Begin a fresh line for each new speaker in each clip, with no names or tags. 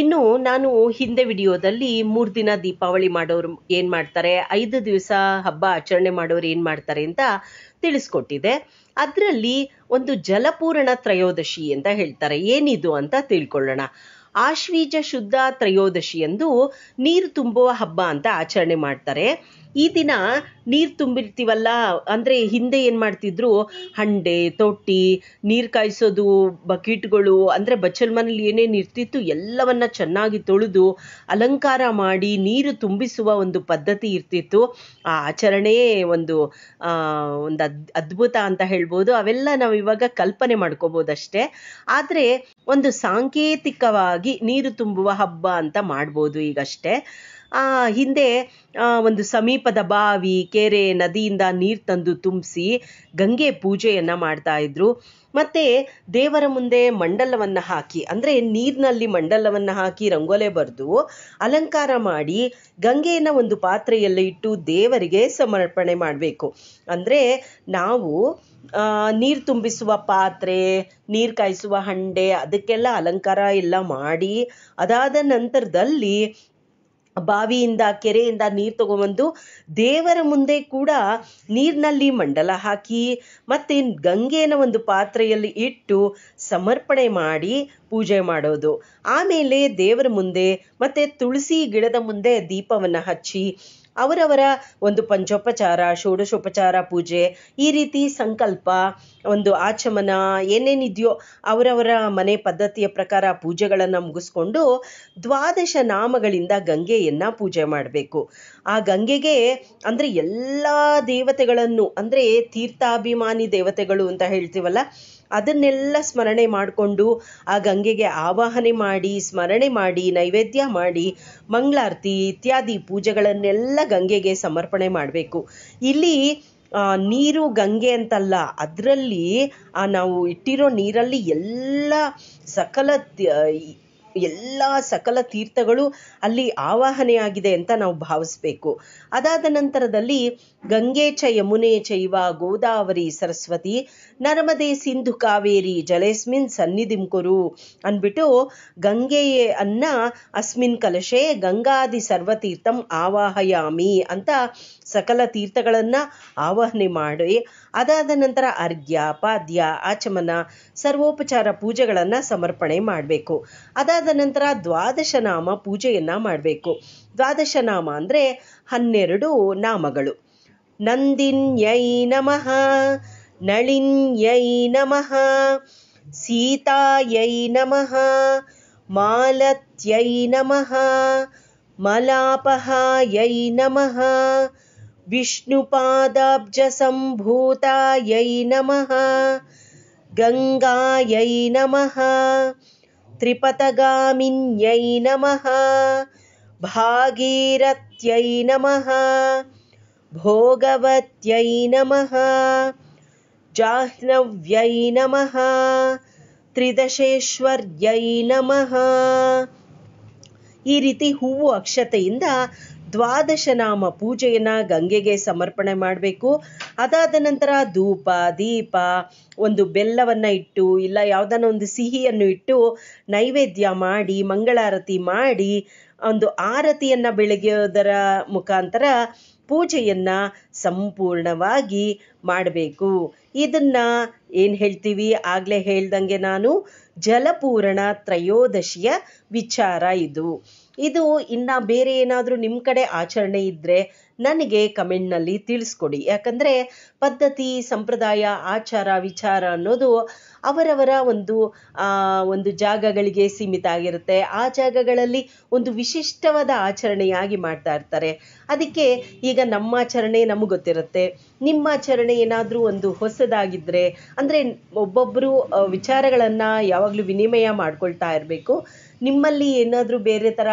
ಇನ್ನು ನಾನು ಹಿಂದೆ ವಿಡಿಯೋದಲ್ಲಿ ಮೂರು ದಿನ ದೀಪಾವಳಿ ಮಾಡೋರು ಏನ್ ಮಾಡ್ತಾರೆ ಐದು ದಿವಸ ಹಬ್ಬ ಆಚರಣೆ ಮಾಡೋರು ಏನ್ ಮಾಡ್ತಾರೆ ಅಂತ ತಿಳಿಸ್ಕೊಟ್ಟಿದೆ ಅದರಲ್ಲಿ ಒಂದು ಜಲಪೂರಣ ತ್ರಯೋದಶಿ ಅಂತ ಹೇಳ್ತಾರೆ ಏನಿದು ಅಂತ ತಿಳ್ಕೊಳ್ಳೋಣ ಆಶ್ವೀಜ ಶುದ್ಧ ತ್ರಯೋದಶಿಯಂದು ನೀರು ತುಂಬುವ ಹಬ್ಬ ಅಂತ ಆಚರಣೆ ಮಾಡ್ತಾರೆ ಈ ದಿನ ನೀರು ತುಂಬಿರ್ತೀವಲ್ಲ ಅಂದರೆ ಹಿಂದೆ ಏನು ಮಾಡ್ತಿದ್ರು ಹಂಡೆ ತೊಟ್ಟಿ ನೀರು ಕಾಯಿಸೋದು ಬಕೆಟ್ಗಳು ಅಂದರೆ ಬಚ್ಚಲ್ ಮನೇಲಿ ಏನೇನು ಇರ್ತಿತ್ತು ಎಲ್ಲವನ್ನ ಚೆನ್ನಾಗಿ ತೊಳೆದು ಅಲಂಕಾರ ಮಾಡಿ ನೀರು ತುಂಬಿಸುವ ಒಂದು ಪದ್ಧತಿ ಇರ್ತಿತ್ತು ಆ ಆಚರಣೆಯೇ ಒಂದು ಒಂದು ಅದ್ಭುತ ಅಂತ ಹೇಳ್ಬೋದು ಅವೆಲ್ಲ ನಾವು ಇವಾಗ ಕಲ್ಪನೆ ಮಾಡ್ಕೋಬೋದಷ್ಟೇ ಆದರೆ ಒಂದು ಸಾಂಕೇತಿಕವಾಗಿ ನೀರು ತುಂಬುವ ಹಬ್ಬ ಅಂತ ಮಾಡ್ಬೋದು ಈಗಷ್ಟೇ ಆ ಹಿಂದೆ ಒಂದು ಸಮೀಪದ ಬಾವಿ ಕೆರೆ ನದಿಯಿಂದ ನೀರು ತಂದು ತುಂಬಿಸಿ ಗಂಗೆ ಪೂಜೆಯನ್ನು ಮಾಡ್ತಾ ಇದ್ರು ಮತ್ತೆ ದೇವರ ಮುಂದೆ ಮಂಡಲವನ್ನು ಹಾಕಿ ಅಂದ್ರೆ ನೀರಿನಲ್ಲಿ ಮಂಡಲವನ್ನು ಹಾಕಿ ರಂಗೋಲೆ ಬರೆದು ಅಲಂಕಾರ ಮಾಡಿ ಗಂಗೆಯನ್ನು ಒಂದು ಪಾತ್ರೆಯಲ್ಲಿ ಇಟ್ಟು ದೇವರಿಗೆ ಸಮರ್ಪಣೆ ಮಾಡಬೇಕು ಅಂದ್ರೆ ನಾವು ನೀರು ತುಂಬಿಸುವ ಪಾತ್ರೆ ನೀರು ಕಾಯಿಸುವ ಹಂಡೆ ಅದಕ್ಕೆಲ್ಲ ಅಲಂಕಾರ ಎಲ್ಲ ಮಾಡಿ ಅದಾದ ನಂತರದಲ್ಲಿ ಬಾವಿಯಿಂದ ಕೆರೆಯಿಂದ ನೀರು ತಗೊಂಬಂದು ದೇವರ ಮುಂದೆ ಕೂಡ ನೀರಿನಲ್ಲಿ ಮಂಡಲ ಹಾಕಿ ಮತ್ತೆ ಗಂಗೆನ ಒಂದು ಪಾತ್ರೆಯಲ್ಲಿ ಇಟ್ಟು ಸಮರ್ಪಣೆ ಮಾಡಿ ಪೂಜೆ ಮಾಡೋದು ಆಮೇಲೆ ದೇವರ ಮುಂದೆ ಮತ್ತೆ ತುಳಸಿ ಗಿಡದ ಮುಂದೆ ದೀಪವನ್ನು ಹಚ್ಚಿ ಅವರವರ ಒಂದು ಪಂಚೋಪಚಾರ ಷೋಡಶೋಪಚಾರ ಪೂಜೆ ಈ ರೀತಿ ಸಂಕಲ್ಪ ಒಂದು ಆಚಮನ ಏನೇನಿದೆಯೋ ಅವರವರ ಮನೆ ಪದ್ಧತಿಯ ಪ್ರಕಾರ ಪೂಜೆಗಳನ್ನು ಮುಗಿಸ್ಕೊಂಡು ದ್ವಾದಶ ನಾಮಗಳಿಂದ ಗಂಗೆಯನ್ನು ಪೂಜೆ ಮಾಡಬೇಕು ಆ ಗಂಗೆಗೆ ಅಂದರೆ ಎಲ್ಲ ದೇವತೆಗಳನ್ನು ಅಂದರೆ ತೀರ್ಥಾಭಿಮಾನಿ ದೇವತೆಗಳು ಅಂತ ಹೇಳ್ತೀವಲ್ಲ ಅದನ್ನೆಲ್ಲ ಸ್ಮರಣೆ ಮಾಡಿಕೊಂಡು ಆ ಗಂಗೆಗೆ ಆವಾಹನೆ ಮಾಡಿ ಸ್ಮರಣೆ ಮಾಡಿ ನೈವೇದ್ಯ ಮಾಡಿ ಮಂಗಳಾರತಿ ಇತ್ಯಾದಿ ಪೂಜೆಗಳನ್ನೆಲ್ಲ ಗಂಗೆಗೆ ಸಮರ್ಪಣೆ ಮಾಡಬೇಕು ಇಲ್ಲಿ ನೀರು ಗಂಗೆ ಅಂತಲ್ಲ ಅದರಲ್ಲಿ ನಾವು ಇಟ್ಟಿರೋ ನೀರಲ್ಲಿ ಎಲ್ಲ ಸಕಲ ಎಲ್ಲ ಸಕಲ ತೀರ್ಥಗಳು ಅಲ್ಲಿ ಆವಾಹನೆಯಾಗಿದೆ ಅಂತ ನಾವು ಭಾವಿಸ್ಬೇಕು ಅದಾದ ನಂತರದಲ್ಲಿ ಗಂಗೆ ಚ ಯಮುನೆ ಚೈವ ಗೋದಾವರಿ ಸರಸ್ವತಿ ನರ್ಮದೆ ಸಿಂಧು ಕಾವೇರಿ ಜಲೇಸ್ಮಿನ್ ಸನ್ನಿಧಿಂ ಕುರು ಅಂದ್ಬಿಟ್ಟು ಗಂಗೆಯೇ ಅನ್ನ ಅಸ್ಮಿನ್ ಕಲಶೆ ಗಂಗಾದಿ ಸರ್ವತೀರ್ಥಂ ಆವಾಹಯಾಮಿ ಅಂತ ಸಕಲ ತೀರ್ಥಗಳನ್ನ ಆವಾಹನೆ ಮಾಡಿ ಅದಾದ ನಂತರ ಅರ್ಘ್ಯ ಪಾದ್ಯ ಆಚಮನ ಸರ್ವೋಪಚಾರ ಪೂಜೆಗಳನ್ನು ಸಮರ್ಪಣೆ ಮಾಡಬೇಕು ಅದಾದ ನಂತರ ದ್ವಾದಶ ನಾಮ ಪೂಜೆಯನ್ನು ಮಾಡಬೇಕು ದ್ವಾದಶ ನಾಮ ಅಂದರೆ ಹನ್ನೆರಡು ನಾಮಗಳು ನಂದಿನ್ಯೈ ನಮಃ ನಳಿನ್ಯೈ ನಮಃ ಸೀತಾಯೈ ನಮಃ ಮಾಲತ್ಯೈ ನಮಃ ಮಲಾಪಹಾಯೈ ನಮಃ ವಿಷ್ಣುಪಾದಾಬ್ಜ ಸಂಭೂತಾಯೈ ನಮಃ गङ्गायै नमः त्रिपथगामिन्यै नमः भागीरथ्यै नमः भोगवत्यै नमः जाह्नव्यै नमः त्रिदशेश्वर्यै नमः इरिति रीति हूु ದ್ವಾದಶ ನಾಮ ಪೂಜೆಯನ್ನು ಗಂಗೆಗೆ ಸಮರ್ಪಣೆ ಮಾಡಬೇಕು ಅದಾದ ನಂತರ ಧೂಪ ದೀಪ ಒಂದು ಬೆಲ್ಲವನ್ನು ಇಟ್ಟು ಇಲ್ಲ ಯಾವುದನ್ನ ಒಂದು ಸಿಹಿಯನ್ನು ಇಟ್ಟು ನೈವೇದ್ಯ ಮಾಡಿ ಮಂಗಳಾರತಿ ಮಾಡಿ ಒಂದು ಆರತಿಯನ್ನು ಬೆಳಗೋದರ ಮುಖಾಂತರ ಪೂಜೆಯನ್ನ ಸಂಪೂರ್ಣವಾಗಿ ಮಾಡಬೇಕು ಇದನ್ನ ಏನ್ ಹೇಳ್ತೀವಿ ಆಗ್ಲೇ ಹೇಳ್ದಂಗೆ ನಾನು ಜಲಪೂರಣ ತ್ರಯೋದಶಿಯ ವಿಚಾರ ಇದು ಇದು ಇನ್ನ ಬೇರೆ ಏನಾದರೂ ನಿಮ್ಮ ಕಡೆ ಆಚರಣೆ ಇದ್ದರೆ ನನಗೆ ಕಮೆಂಟ್ನಲ್ಲಿ ತಿಳಿಸ್ಕೊಡಿ ಯಾಕಂದರೆ ಪದ್ಧತಿ ಸಂಪ್ರದಾಯ ಆಚಾರ ವಿಚಾರ ಅನ್ನೋದು ಅವರವರ ಒಂದು ಒಂದು ಜಾಗಗಳಿಗೆ ಸೀಮಿತ ಆಗಿರುತ್ತೆ ಆ ಜಾಗಗಳಲ್ಲಿ ಒಂದು ವಿಶಿಷ್ಟವಾದ ಆಚರಣೆಯಾಗಿ ಮಾಡ್ತಾ ಇರ್ತಾರೆ ಅದಕ್ಕೆ ಈಗ ನಮ್ಮ ಆಚರಣೆ ನಮಗೆ ಗೊತ್ತಿರುತ್ತೆ ನಿಮ್ಮ ಆಚರಣೆ ಏನಾದರೂ ಒಂದು ಹೊಸದಾಗಿದ್ದರೆ ಅಂದರೆ ಒಬ್ಬೊಬ್ಬರು ವಿಚಾರಗಳನ್ನು ಯಾವಾಗಲೂ ವಿನಿಮಯ ಮಾಡ್ಕೊಳ್ತಾ ಇರಬೇಕು ನಿಮ್ಮಲ್ಲಿ ಏನಾದರೂ ಬೇರೆ ಥರ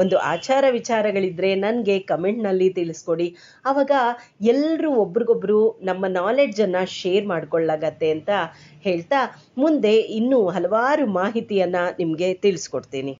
ಒಂದು ಆಚಾರ ವಿಚಾರಗಳಿದ್ದರೆ ನನಗೆ ಕಮೆಂಟ್ನಲ್ಲಿ ತಿಳಿಸ್ಕೊಡಿ ಆವಾಗ ಎಲ್ಲರೂ ಒಬ್ರಿಗೊಬ್ರು ನಮ್ಮ ನಾಲೆಡ್ಜನ್ನು ಶೇರ್ ಮಾಡ್ಕೊಳ್ಳಾಗತ್ತೆ ಅಂತ ಹೇಳ್ತಾ ಮುಂದೆ ಇನ್ನೂ ಹಲವಾರು ಮಾಹಿತಿಯನ್ನು ನಿಮಗೆ ತಿಳಿಸ್ಕೊಡ್ತೀನಿ